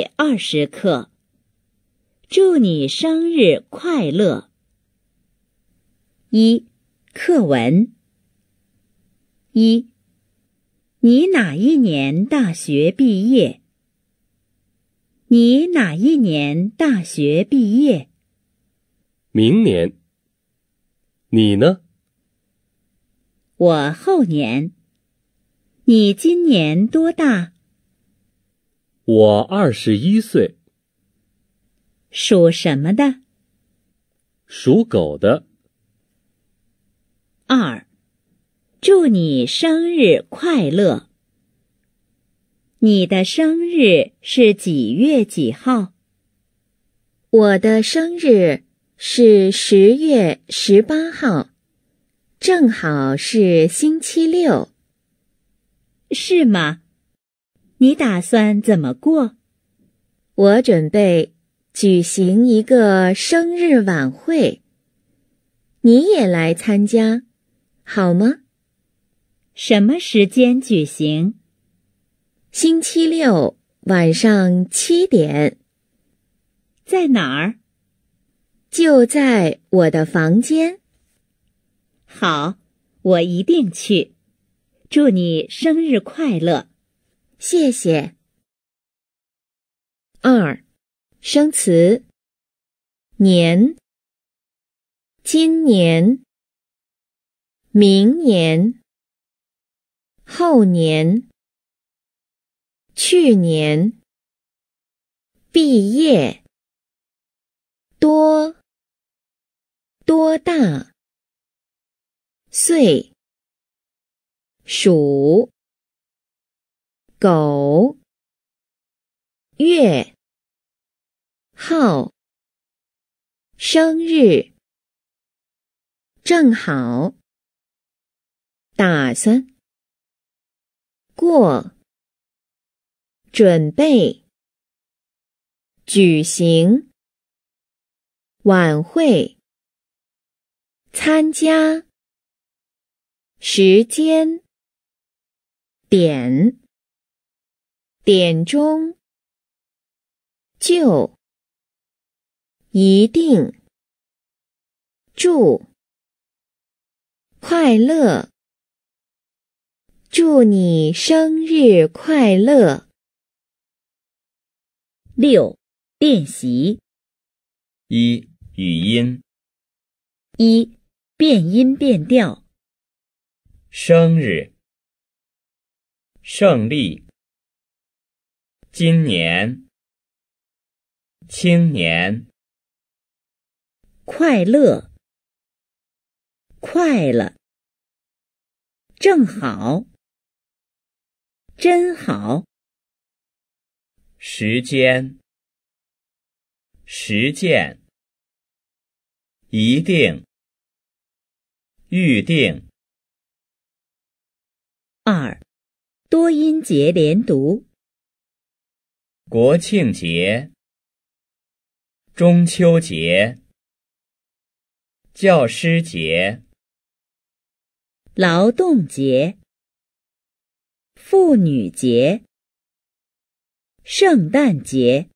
第二十课，祝你生日快乐。一，课文。一，你哪一年大学毕业？你哪一年大学毕业？明年。你呢？我后年。你今年多大？我二十一岁，属什么的？属狗的。二，祝你生日快乐！你的生日是几月几号？我的生日是十月十八号，正好是星期六，是吗？你打算怎么过？我准备举行一个生日晚会，你也来参加，好吗？什么时间举行？星期六晚上七点。在哪儿？就在我的房间。好，我一定去。祝你生日快乐！谢谢。二、生词。年，今年、明年、后年、去年。毕业，多，多大岁数？狗月号生日正好打算过准备举行晚会参加时间点。点钟就一定祝快乐，祝你生日快乐。六练习一语音一变音变调，生日胜利。今年，青年快乐，快乐正好，真好。时间，实践，一定预定二多音节连读。国庆节、中秋节、教师节、劳动节、妇女节、圣诞节。